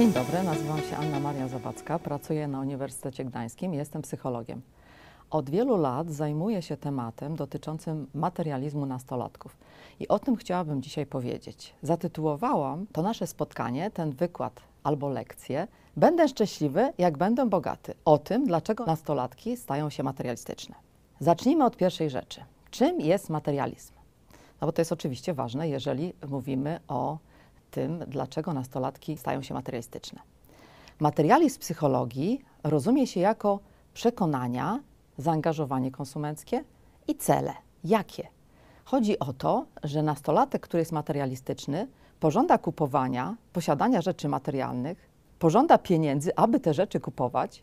Dzień dobry, nazywam się Anna Maria Zawadzka, pracuję na Uniwersytecie Gdańskim, jestem psychologiem. Od wielu lat zajmuję się tematem dotyczącym materializmu nastolatków i o tym chciałabym dzisiaj powiedzieć. Zatytułowałam to nasze spotkanie, ten wykład albo lekcję Będę szczęśliwy, jak będę bogaty. O tym, dlaczego nastolatki stają się materialistyczne. Zacznijmy od pierwszej rzeczy. Czym jest materializm? No bo to jest oczywiście ważne, jeżeli mówimy o tym, dlaczego nastolatki stają się materialistyczne. Materializm psychologii rozumie się jako przekonania, zaangażowanie konsumenckie i cele. Jakie? Chodzi o to, że nastolatek, który jest materialistyczny, pożąda kupowania, posiadania rzeczy materialnych, pożąda pieniędzy, aby te rzeczy kupować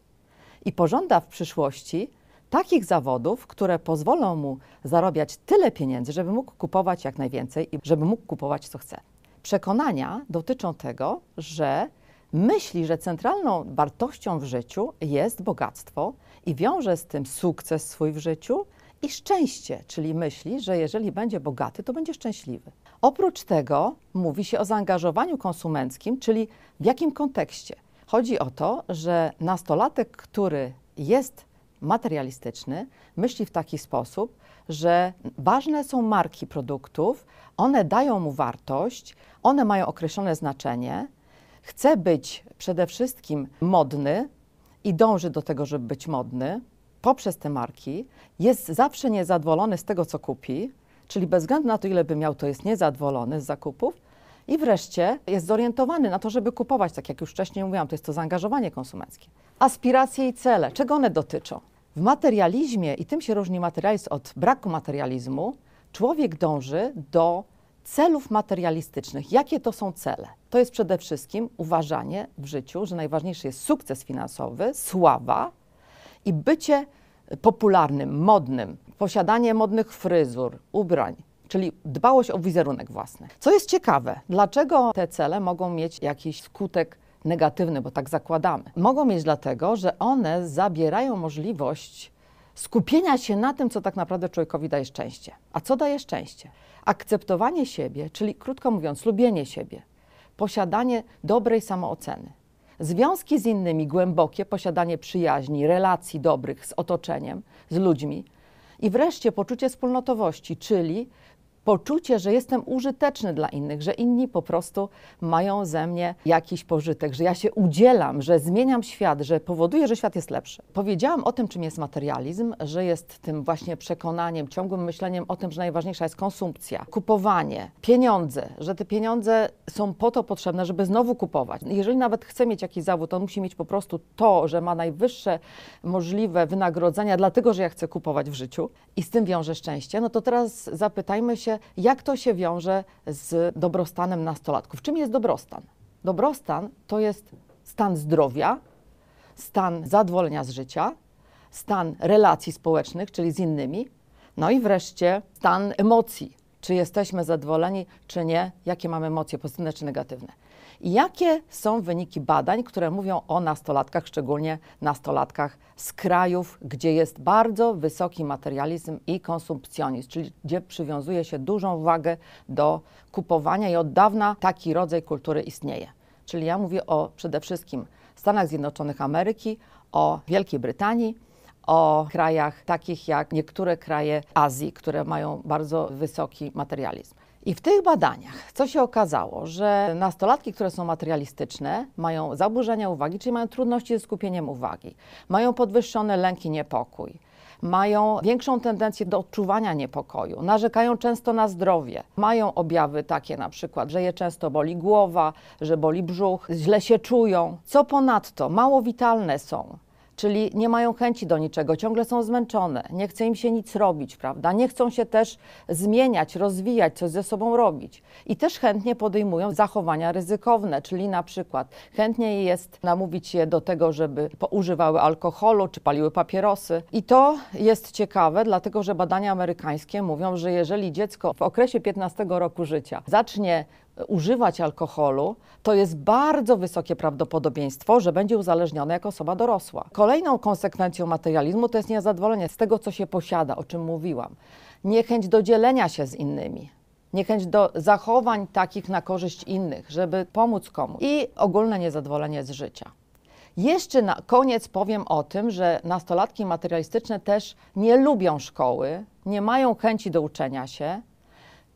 i pożąda w przyszłości takich zawodów, które pozwolą mu zarabiać tyle pieniędzy, żeby mógł kupować jak najwięcej i żeby mógł kupować co chce przekonania dotyczą tego, że myśli, że centralną wartością w życiu jest bogactwo i wiąże z tym sukces swój w życiu i szczęście, czyli myśli, że jeżeli będzie bogaty, to będzie szczęśliwy. Oprócz tego mówi się o zaangażowaniu konsumenckim, czyli w jakim kontekście. Chodzi o to, że nastolatek, który jest materialistyczny, myśli w taki sposób, że ważne są marki produktów, one dają mu wartość, one mają określone znaczenie. Chce być przede wszystkim modny i dąży do tego, żeby być modny poprzez te marki. Jest zawsze niezadowolony z tego, co kupi, czyli bez względu na to, ile by miał, to jest niezadowolony z zakupów. I wreszcie jest zorientowany na to, żeby kupować, tak jak już wcześniej mówiłam, to jest to zaangażowanie konsumenckie. Aspiracje i cele, czego one dotyczą? W materializmie, i tym się różni materializm od braku materializmu, człowiek dąży do celów materialistycznych. Jakie to są cele? To jest przede wszystkim uważanie w życiu, że najważniejszy jest sukces finansowy, sława i bycie popularnym, modnym, posiadanie modnych fryzur, ubrań, czyli dbałość o wizerunek własny. Co jest ciekawe, dlaczego te cele mogą mieć jakiś skutek negatywny, bo tak zakładamy. Mogą mieć dlatego, że one zabierają możliwość skupienia się na tym, co tak naprawdę człowiekowi daje szczęście. A co daje szczęście? Akceptowanie siebie, czyli krótko mówiąc, lubienie siebie, posiadanie dobrej samooceny. Związki z innymi głębokie, posiadanie przyjaźni, relacji dobrych z otoczeniem, z ludźmi i wreszcie poczucie wspólnotowości, czyli poczucie, że jestem użyteczny dla innych, że inni po prostu mają ze mnie jakiś pożytek, że ja się udzielam, że zmieniam świat, że powoduję, że świat jest lepszy. Powiedziałam o tym, czym jest materializm, że jest tym właśnie przekonaniem, ciągłym myśleniem o tym, że najważniejsza jest konsumpcja, kupowanie, pieniądze, że te pieniądze są po to potrzebne, żeby znowu kupować. Jeżeli nawet chce mieć jakiś zawód, on musi mieć po prostu to, że ma najwyższe możliwe wynagrodzenia, dlatego że ja chcę kupować w życiu i z tym wiąże szczęście. No to teraz zapytajmy się, jak to się wiąże z dobrostanem nastolatków. Czym jest dobrostan? Dobrostan to jest stan zdrowia, stan zadowolenia z życia, stan relacji społecznych, czyli z innymi, no i wreszcie stan emocji. Czy jesteśmy zadowoleni, czy nie, jakie mamy emocje pozytywne czy negatywne. Jakie są wyniki badań, które mówią o nastolatkach, szczególnie nastolatkach z krajów, gdzie jest bardzo wysoki materializm i konsumpcjonizm, czyli gdzie przywiązuje się dużą wagę do kupowania i od dawna taki rodzaj kultury istnieje. Czyli ja mówię o przede wszystkim Stanach Zjednoczonych Ameryki, o Wielkiej Brytanii, o krajach takich jak niektóre kraje Azji, które mają bardzo wysoki materializm. I w tych badaniach, co się okazało, że nastolatki, które są materialistyczne, mają zaburzenia uwagi, czyli mają trudności ze skupieniem uwagi, mają podwyższone lęki, niepokój, mają większą tendencję do odczuwania niepokoju, narzekają często na zdrowie, mają objawy takie na przykład, że je często boli głowa, że boli brzuch, źle się czują. Co ponadto, mało witalne są, czyli nie mają chęci do niczego, ciągle są zmęczone, nie chce im się nic robić, prawda? Nie chcą się też zmieniać, rozwijać, coś ze sobą robić. I też chętnie podejmują zachowania ryzykowne, czyli na przykład chętnie jest namówić je do tego, żeby używały alkoholu czy paliły papierosy. I to jest ciekawe, dlatego że badania amerykańskie mówią, że jeżeli dziecko w okresie 15 roku życia zacznie używać alkoholu, to jest bardzo wysokie prawdopodobieństwo, że będzie uzależniony jako osoba dorosła. Kolejną konsekwencją materializmu to jest niezadowolenie z tego, co się posiada, o czym mówiłam. Niechęć do dzielenia się z innymi. Niechęć do zachowań takich na korzyść innych, żeby pomóc komuś. I ogólne niezadowolenie z życia. Jeszcze na koniec powiem o tym, że nastolatki materialistyczne też nie lubią szkoły, nie mają chęci do uczenia się,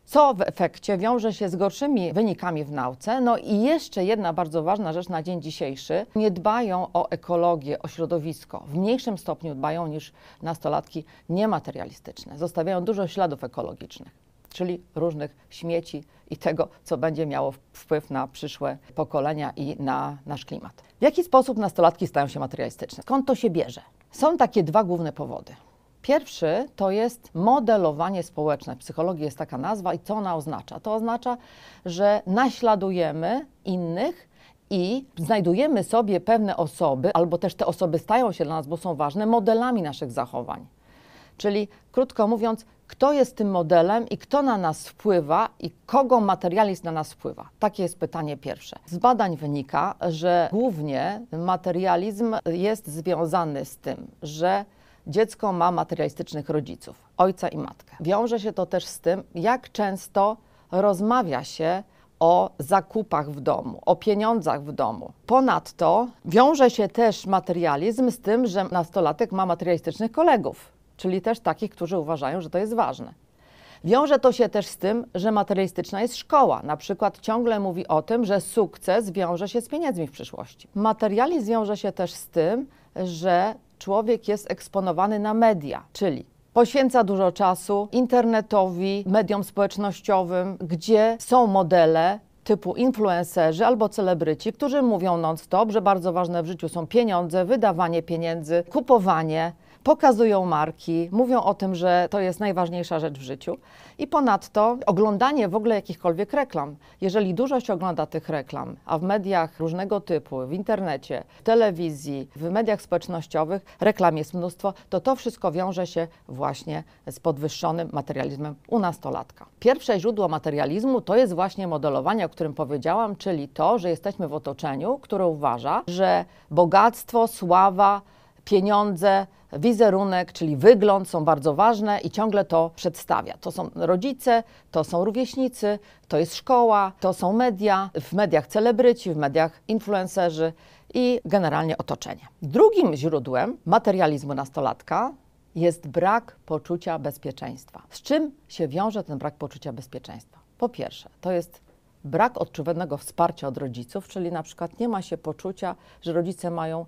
co w efekcie wiąże się z gorszymi wynikami w nauce. No i jeszcze jedna bardzo ważna rzecz na dzień dzisiejszy. Nie dbają o ekologię, o środowisko. W mniejszym stopniu dbają niż nastolatki niematerialistyczne. Zostawiają dużo śladów ekologicznych, czyli różnych śmieci i tego, co będzie miało wpływ na przyszłe pokolenia i na nasz klimat. W jaki sposób nastolatki stają się materialistyczne? Skąd to się bierze? Są takie dwa główne powody. Pierwszy to jest modelowanie społeczne. W psychologii jest taka nazwa i co ona oznacza? To oznacza, że naśladujemy innych i znajdujemy sobie pewne osoby, albo też te osoby stają się dla nas, bo są ważne, modelami naszych zachowań. Czyli krótko mówiąc, kto jest tym modelem i kto na nas wpływa i kogo materializm na nas wpływa? Takie jest pytanie pierwsze. Z badań wynika, że głównie materializm jest związany z tym, że dziecko ma materialistycznych rodziców, ojca i matkę. Wiąże się to też z tym, jak często rozmawia się o zakupach w domu, o pieniądzach w domu. Ponadto wiąże się też materializm z tym, że nastolatek ma materialistycznych kolegów, czyli też takich, którzy uważają, że to jest ważne. Wiąże to się też z tym, że materialistyczna jest szkoła. Na przykład ciągle mówi o tym, że sukces wiąże się z pieniędzmi w przyszłości. Materializm wiąże się też z tym, że człowiek jest eksponowany na media, czyli poświęca dużo czasu internetowi, mediom społecznościowym, gdzie są modele, typu influencerzy albo celebryci, którzy mówią non-stop, że bardzo ważne w życiu są pieniądze, wydawanie pieniędzy, kupowanie, pokazują marki, mówią o tym, że to jest najważniejsza rzecz w życiu. I ponadto oglądanie w ogóle jakichkolwiek reklam. Jeżeli dużo się ogląda tych reklam, a w mediach różnego typu, w internecie, w telewizji, w mediach społecznościowych, reklam jest mnóstwo, to to wszystko wiąże się właśnie z podwyższonym materializmem u nastolatka. Pierwsze źródło materializmu to jest właśnie modelowanie, o którym powiedziałam, czyli to, że jesteśmy w otoczeniu, które uważa, że bogactwo, sława, pieniądze, wizerunek, czyli wygląd są bardzo ważne i ciągle to przedstawia. To są rodzice, to są rówieśnicy, to jest szkoła, to są media, w mediach celebryci, w mediach influencerzy i generalnie otoczenie. Drugim źródłem materializmu nastolatka jest brak poczucia bezpieczeństwa. Z czym się wiąże ten brak poczucia bezpieczeństwa? Po pierwsze, to jest brak odczuwanego wsparcia od rodziców, czyli na przykład nie ma się poczucia, że rodzice mają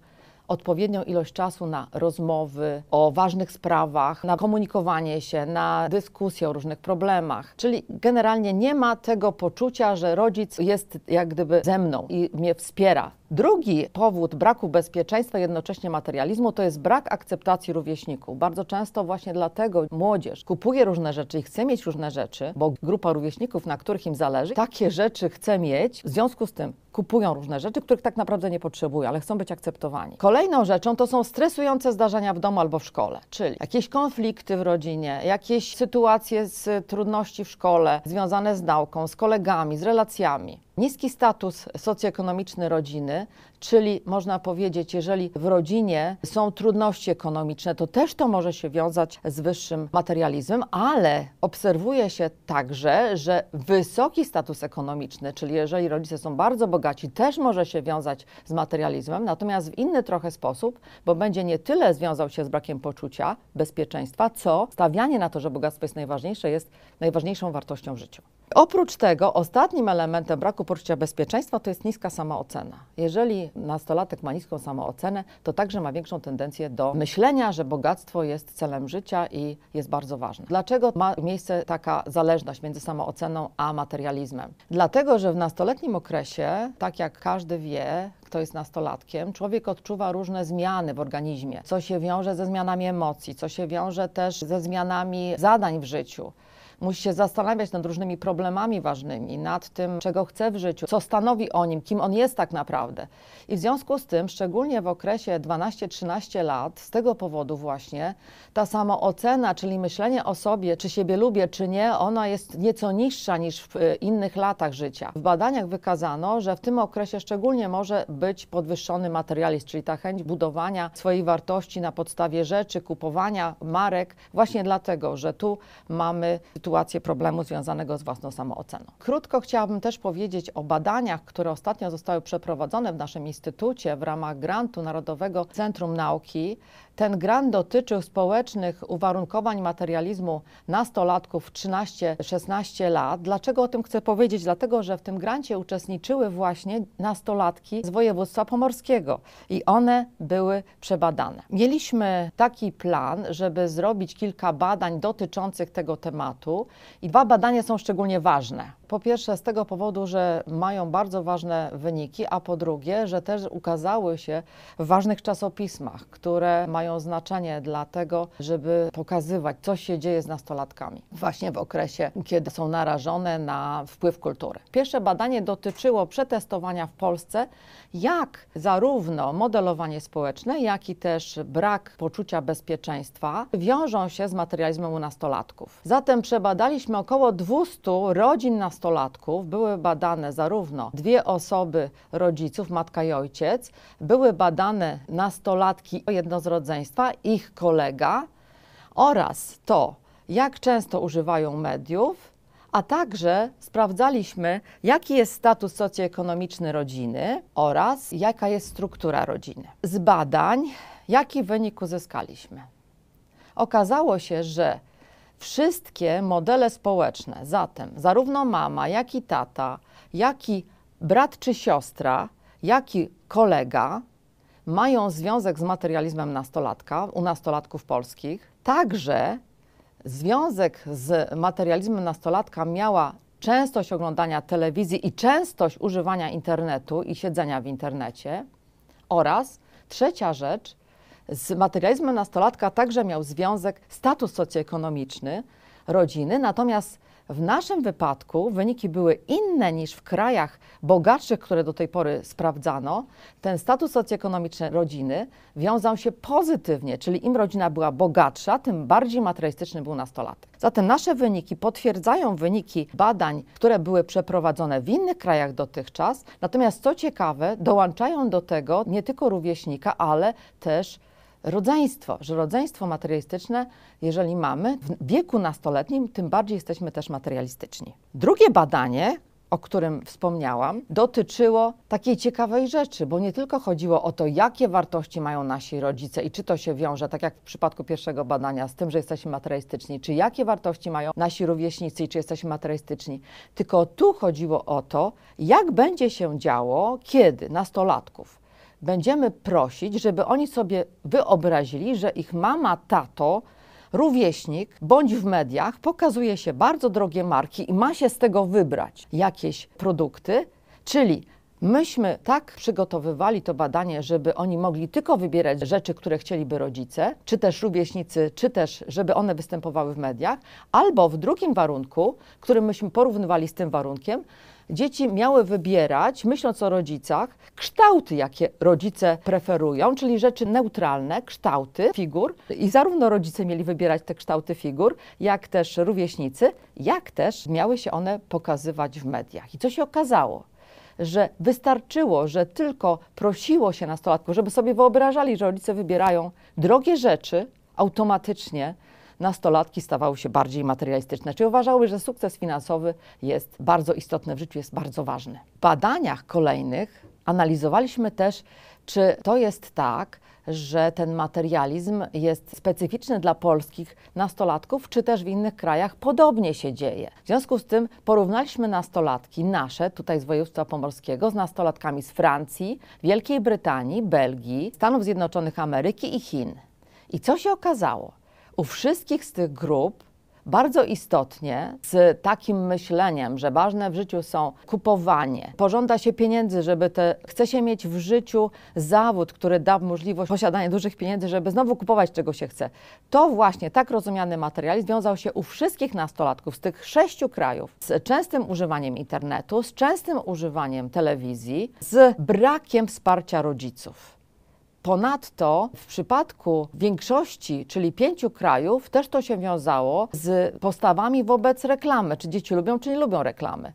odpowiednią ilość czasu na rozmowy o ważnych sprawach, na komunikowanie się, na dyskusję o różnych problemach. Czyli generalnie nie ma tego poczucia, że rodzic jest jak gdyby ze mną i mnie wspiera Drugi powód braku bezpieczeństwa, jednocześnie materializmu, to jest brak akceptacji rówieśników. Bardzo często właśnie dlatego młodzież kupuje różne rzeczy i chce mieć różne rzeczy, bo grupa rówieśników, na których im zależy, takie rzeczy chce mieć, w związku z tym kupują różne rzeczy, których tak naprawdę nie potrzebują, ale chcą być akceptowani. Kolejną rzeczą to są stresujące zdarzenia w domu albo w szkole, czyli jakieś konflikty w rodzinie, jakieś sytuacje z trudności w szkole związane z nauką, z kolegami, z relacjami. Niski status socjoekonomiczny rodziny, czyli można powiedzieć, jeżeli w rodzinie są trudności ekonomiczne, to też to może się wiązać z wyższym materializmem, ale obserwuje się także, że wysoki status ekonomiczny, czyli jeżeli rodzice są bardzo bogaci, też może się wiązać z materializmem, natomiast w inny trochę sposób, bo będzie nie tyle związał się z brakiem poczucia bezpieczeństwa, co stawianie na to, że bogactwo jest najważniejsze, jest najważniejszą wartością w życiu. Oprócz tego ostatnim elementem braku poczucia bezpieczeństwa to jest niska samoocena. Jeżeli nastolatek ma niską samoocenę, to także ma większą tendencję do myślenia, że bogactwo jest celem życia i jest bardzo ważne. Dlaczego ma miejsce taka zależność między samooceną a materializmem? Dlatego, że w nastoletnim okresie, tak jak każdy wie, kto jest nastolatkiem, człowiek odczuwa różne zmiany w organizmie, co się wiąże ze zmianami emocji, co się wiąże też ze zmianami zadań w życiu musi się zastanawiać nad różnymi problemami ważnymi, nad tym, czego chce w życiu, co stanowi o nim, kim on jest tak naprawdę. I w związku z tym, szczególnie w okresie 12-13 lat, z tego powodu właśnie ta samoocena, czyli myślenie o sobie, czy siebie lubię, czy nie, ona jest nieco niższa niż w e, innych latach życia. W badaniach wykazano, że w tym okresie szczególnie może być podwyższony materializm, czyli ta chęć budowania swojej wartości na podstawie rzeczy, kupowania marek, właśnie dlatego, że tu mamy sytuację problemu związanego z własną samooceną. Krótko chciałabym też powiedzieć o badaniach, które ostatnio zostały przeprowadzone w naszym instytucie w ramach grantu Narodowego Centrum Nauki ten grant dotyczył społecznych uwarunkowań materializmu nastolatków 13-16 lat. Dlaczego o tym chcę powiedzieć? Dlatego, że w tym grancie uczestniczyły właśnie nastolatki z województwa pomorskiego i one były przebadane. Mieliśmy taki plan, żeby zrobić kilka badań dotyczących tego tematu i dwa badania są szczególnie ważne. Po pierwsze z tego powodu, że mają bardzo ważne wyniki, a po drugie, że też ukazały się w ważnych czasopismach, które mają znaczenie dla tego, żeby pokazywać, co się dzieje z nastolatkami właśnie w okresie, kiedy są narażone na wpływ kultury. Pierwsze badanie dotyczyło przetestowania w Polsce, jak zarówno modelowanie społeczne, jak i też brak poczucia bezpieczeństwa wiążą się z materializmem u nastolatków. Zatem przebadaliśmy około 200 rodzin nastolatków, nastolatków były badane zarówno dwie osoby rodziców, matka i ojciec, były badane nastolatki jedno z rodzeństwa, ich kolega oraz to, jak często używają mediów, a także sprawdzaliśmy, jaki jest status socjoekonomiczny rodziny oraz jaka jest struktura rodziny. Z badań, jaki wynik uzyskaliśmy? Okazało się, że Wszystkie modele społeczne, zatem zarówno mama, jak i tata, jak i brat czy siostra, jak i kolega, mają związek z materializmem nastolatka, u nastolatków polskich. Także związek z materializmem nastolatka miała częstość oglądania telewizji i częstość używania internetu i siedzenia w internecie. Oraz trzecia rzecz, z materializmem nastolatka także miał związek status socjoekonomiczny rodziny, natomiast w naszym wypadku wyniki były inne niż w krajach bogatszych, które do tej pory sprawdzano. Ten status socjoekonomiczny rodziny wiązał się pozytywnie, czyli im rodzina była bogatsza, tym bardziej materialistyczny był nastolatek. Zatem nasze wyniki potwierdzają wyniki badań, które były przeprowadzone w innych krajach dotychczas. Natomiast co ciekawe, dołączają do tego nie tylko rówieśnika, ale też rodzeństwo, że rodzeństwo materialistyczne, jeżeli mamy, w wieku nastoletnim tym bardziej jesteśmy też materialistyczni. Drugie badanie, o którym wspomniałam, dotyczyło takiej ciekawej rzeczy, bo nie tylko chodziło o to, jakie wartości mają nasi rodzice i czy to się wiąże, tak jak w przypadku pierwszego badania, z tym, że jesteśmy materialistyczni, czy jakie wartości mają nasi rówieśnicy i czy jesteśmy materialistyczni, tylko tu chodziło o to, jak będzie się działo, kiedy nastolatków będziemy prosić, żeby oni sobie wyobrazili, że ich mama, tato, rówieśnik bądź w mediach pokazuje się bardzo drogie marki i ma się z tego wybrać jakieś produkty, czyli Myśmy tak przygotowywali to badanie, żeby oni mogli tylko wybierać rzeczy, które chcieliby rodzice, czy też rówieśnicy, czy też, żeby one występowały w mediach, albo w drugim warunku, który myśmy porównywali z tym warunkiem, dzieci miały wybierać, myśląc o rodzicach, kształty, jakie rodzice preferują, czyli rzeczy neutralne, kształty figur. I zarówno rodzice mieli wybierać te kształty figur, jak też rówieśnicy, jak też miały się one pokazywać w mediach. I co się okazało? że wystarczyło, że tylko prosiło się nastolatków, żeby sobie wyobrażali, że rodzice wybierają drogie rzeczy automatycznie nastolatki stawały się bardziej materialistyczne, czyli uważały, że sukces finansowy jest bardzo istotny w życiu, jest bardzo ważny. W badaniach kolejnych analizowaliśmy też, czy to jest tak, że ten materializm jest specyficzny dla polskich nastolatków, czy też w innych krajach podobnie się dzieje. W związku z tym porównaliśmy nastolatki nasze, tutaj z województwa pomorskiego, z nastolatkami z Francji, Wielkiej Brytanii, Belgii, Stanów Zjednoczonych Ameryki i Chin. I co się okazało? U wszystkich z tych grup bardzo istotnie z takim myśleniem, że ważne w życiu są kupowanie, pożąda się pieniędzy, żeby te, chce się mieć w życiu zawód, który da możliwość posiadania dużych pieniędzy, żeby znowu kupować czego się chce. To właśnie tak rozumiany materializm wiązał się u wszystkich nastolatków z tych sześciu krajów z częstym używaniem internetu, z częstym używaniem telewizji, z brakiem wsparcia rodziców. Ponadto w przypadku większości, czyli pięciu krajów, też to się wiązało z postawami wobec reklamy, czy dzieci lubią, czy nie lubią reklamy.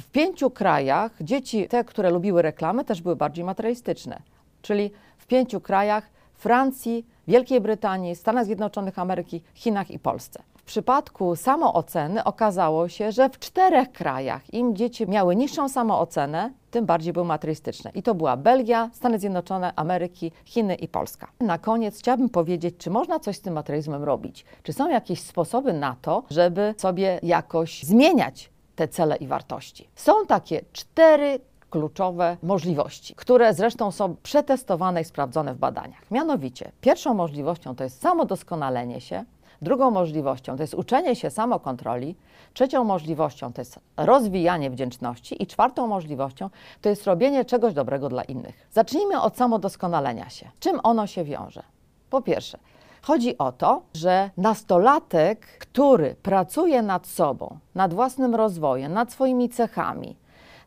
W pięciu krajach dzieci, te, które lubiły reklamy, też były bardziej materialistyczne. Czyli w pięciu krajach Francji, Wielkiej Brytanii, Stanach Zjednoczonych Ameryki, Chinach i Polsce. W przypadku samooceny okazało się, że w czterech krajach im dzieci miały niższą samoocenę, tym bardziej były matrystyczne. I to była Belgia, Stany Zjednoczone, Ameryki, Chiny i Polska. Na koniec chciałabym powiedzieć, czy można coś z tym matryzmem robić? Czy są jakieś sposoby na to, żeby sobie jakoś zmieniać te cele i wartości? Są takie cztery kluczowe możliwości, które zresztą są przetestowane i sprawdzone w badaniach. Mianowicie, pierwszą możliwością to jest samodoskonalenie się, Drugą możliwością to jest uczenie się samokontroli. Trzecią możliwością to jest rozwijanie wdzięczności. I czwartą możliwością to jest robienie czegoś dobrego dla innych. Zacznijmy od samodoskonalenia się. Czym ono się wiąże? Po pierwsze, Chodzi o to, że nastolatek, który pracuje nad sobą, nad własnym rozwojem, nad swoimi cechami,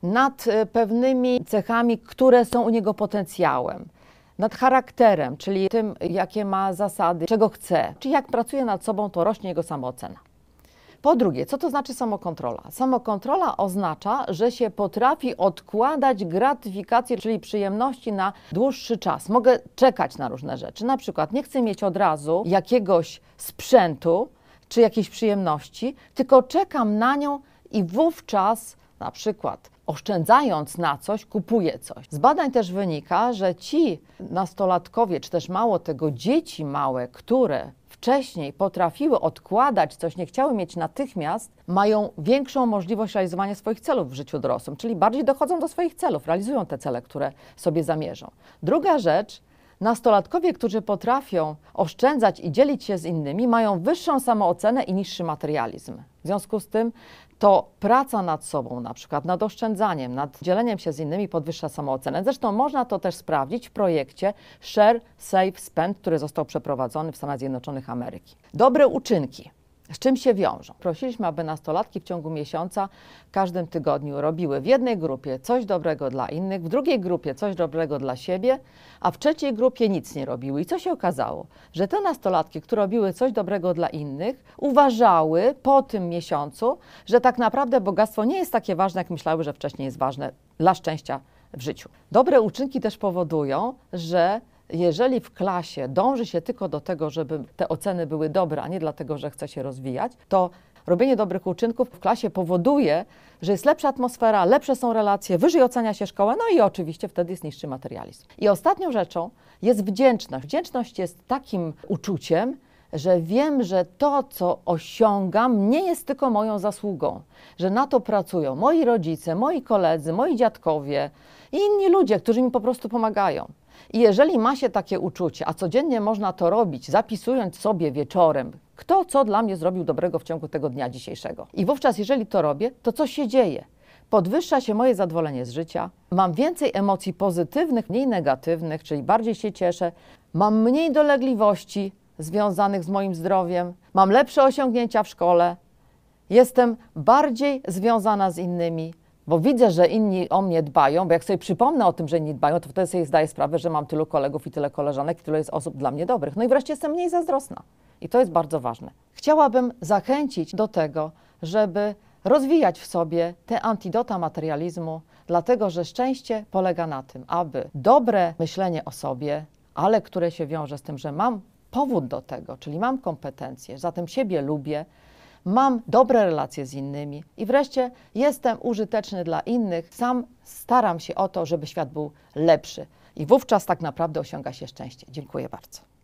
nad e, pewnymi cechami, które są u niego potencjałem, nad charakterem, czyli tym, jakie ma zasady, czego chce. Czyli jak pracuje nad sobą, to rośnie jego samoocena. Po drugie, co to znaczy samokontrola? Samokontrola oznacza, że się potrafi odkładać gratyfikacje, czyli przyjemności na dłuższy czas. Mogę czekać na różne rzeczy. Na przykład nie chcę mieć od razu jakiegoś sprzętu czy jakiejś przyjemności, tylko czekam na nią i wówczas na przykład oszczędzając na coś, kupuje coś. Z badań też wynika, że ci nastolatkowie, czy też mało tego, dzieci małe, które wcześniej potrafiły odkładać coś, nie chciały mieć natychmiast, mają większą możliwość realizowania swoich celów w życiu dorosłym, czyli bardziej dochodzą do swoich celów, realizują te cele, które sobie zamierzą. Druga rzecz, Nastolatkowie, którzy potrafią oszczędzać i dzielić się z innymi, mają wyższą samoocenę i niższy materializm. W związku z tym to praca nad sobą, na przykład nad oszczędzaniem, nad dzieleniem się z innymi podwyższa samoocenę. Zresztą można to też sprawdzić w projekcie Share, Save, Spend, który został przeprowadzony w Stanach Zjednoczonych Ameryki. Dobre uczynki. Z czym się wiążą? Prosiliśmy, aby nastolatki w ciągu miesiąca w każdym tygodniu robiły w jednej grupie coś dobrego dla innych, w drugiej grupie coś dobrego dla siebie, a w trzeciej grupie nic nie robiły. I co się okazało? Że te nastolatki, które robiły coś dobrego dla innych, uważały po tym miesiącu, że tak naprawdę bogactwo nie jest takie ważne, jak myślały, że wcześniej jest ważne dla szczęścia w życiu. Dobre uczynki też powodują, że jeżeli w klasie dąży się tylko do tego, żeby te oceny były dobre, a nie dlatego, że chce się rozwijać, to robienie dobrych uczynków w klasie powoduje, że jest lepsza atmosfera, lepsze są relacje, wyżej ocenia się szkoła, no i oczywiście wtedy jest niższy materializm. I ostatnią rzeczą jest wdzięczność. Wdzięczność jest takim uczuciem, że wiem, że to, co osiągam, nie jest tylko moją zasługą, że na to pracują moi rodzice, moi koledzy, moi dziadkowie i inni ludzie, którzy mi po prostu pomagają. I jeżeli ma się takie uczucie, a codziennie można to robić, zapisując sobie wieczorem, kto co dla mnie zrobił dobrego w ciągu tego dnia dzisiejszego. I wówczas, jeżeli to robię, to co się dzieje? Podwyższa się moje zadowolenie z życia, mam więcej emocji pozytywnych, mniej negatywnych, czyli bardziej się cieszę, mam mniej dolegliwości związanych z moim zdrowiem, mam lepsze osiągnięcia w szkole, jestem bardziej związana z innymi, bo widzę, że inni o mnie dbają, bo jak sobie przypomnę o tym, że inni dbają, to wtedy sobie zdaję sprawę, że mam tylu kolegów i tyle koleżanek, i tyle jest osób dla mnie dobrych. No i wreszcie jestem mniej zazdrosna. I to jest bardzo ważne. Chciałabym zachęcić do tego, żeby rozwijać w sobie te antidota materializmu, dlatego że szczęście polega na tym, aby dobre myślenie o sobie, ale które się wiąże z tym, że mam powód do tego, czyli mam kompetencje, zatem siebie lubię, mam dobre relacje z innymi i wreszcie jestem użyteczny dla innych. Sam staram się o to, żeby świat był lepszy. I wówczas tak naprawdę osiąga się szczęście. Dziękuję bardzo.